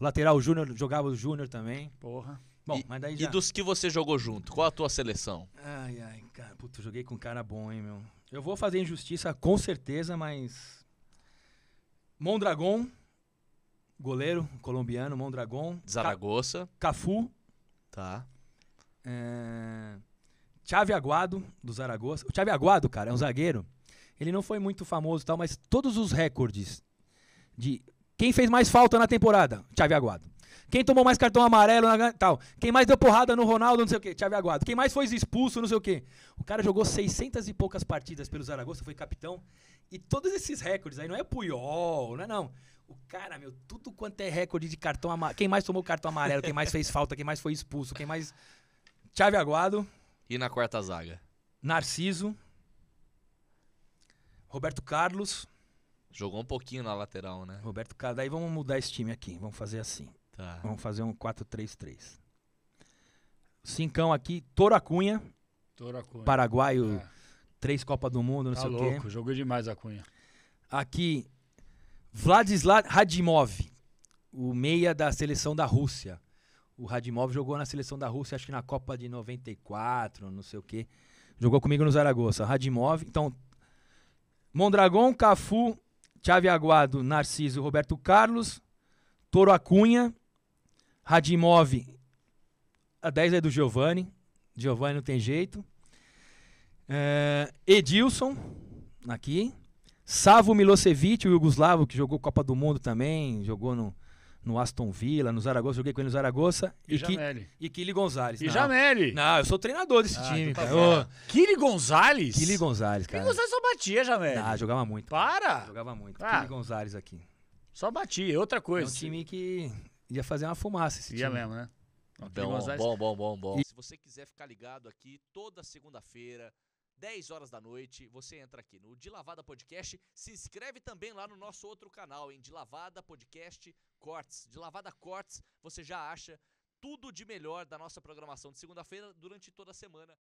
O lateral Júnior jogava o Júnior também. Porra. Bom, e, mas daí já... E dos que você jogou junto, qual a tua seleção? Ai, ai, cara, puto, joguei com um cara bom, hein, meu. Eu vou fazer injustiça com certeza, mas. Mondragon, goleiro colombiano, Mondragon. Zaragoza. Ca... Cafu. Tá. É... Chave Aguado, do Zaragoza. O Chave Aguado, cara, é um zagueiro. Ele não foi muito famoso e tal, mas todos os recordes de quem fez mais falta na temporada? Thiago Aguado. Quem tomou mais cartão amarelo na, tal. Quem mais deu porrada no Ronaldo, não sei o quê, Thiago Aguado. Quem mais foi expulso, não sei o quê. O cara jogou 600 e poucas partidas pelo Zaragoza, foi capitão. E todos esses recordes aí, não é Puyol, não é não. O cara, meu, tudo quanto é recorde de cartão amarelo. Quem mais tomou cartão amarelo, quem mais fez falta, quem mais foi expulso, quem mais. Chave Aguado. E na quarta zaga? Narciso. Roberto Carlos. Jogou um pouquinho na lateral, né? Roberto Carlos. Daí vamos mudar esse time aqui. Vamos fazer assim. Tá. Vamos fazer um 4-3-3. Cincão aqui, Toro Acunha. Paraguaio, é. três Copa do Mundo, não tá sei louco, o quê. louco, jogou demais a Cunha. Aqui, Vladislav Radimov, o meia da seleção da Rússia. O Radimov jogou na seleção da Rússia, acho que na Copa de 94, não sei o quê. Jogou comigo no Zaragoza. Radimov, então... Mondragon, Cafu, Chave Aguado, Narciso, Roberto Carlos, Toro Acunha, Radimov, a 10 é do Giovanni, Giovanni não tem jeito, é, Edilson, aqui, Savo Milosevic, o Yugoslavo, que jogou Copa do Mundo também, jogou no, no Aston Villa, no Zaragoza, joguei com ele no Zaragoza. E, e, que, e Kili Gonzalez. E não. Não, eu sou treinador desse ah, time, então tá cara. Kili Gonzalez? Kili Gonzalez, cara. Kili Gonzalez só batia, Jamelli. Ah, jogava muito. Para! Jogava muito. Ah. Kili Gonzalez aqui. Só batia, é outra coisa. É um time que ia fazer uma fumaça esse ia time. Ia mesmo, né? Então, bom, bom, bom, bom. E se você quiser ficar ligado aqui toda segunda-feira, 10 horas da noite, você entra aqui no De Lavada Podcast. Se inscreve também lá no nosso outro canal, em De Lavada Podcast Cortes. De Lavada Cortes, você já acha tudo de melhor da nossa programação de segunda-feira durante toda a semana.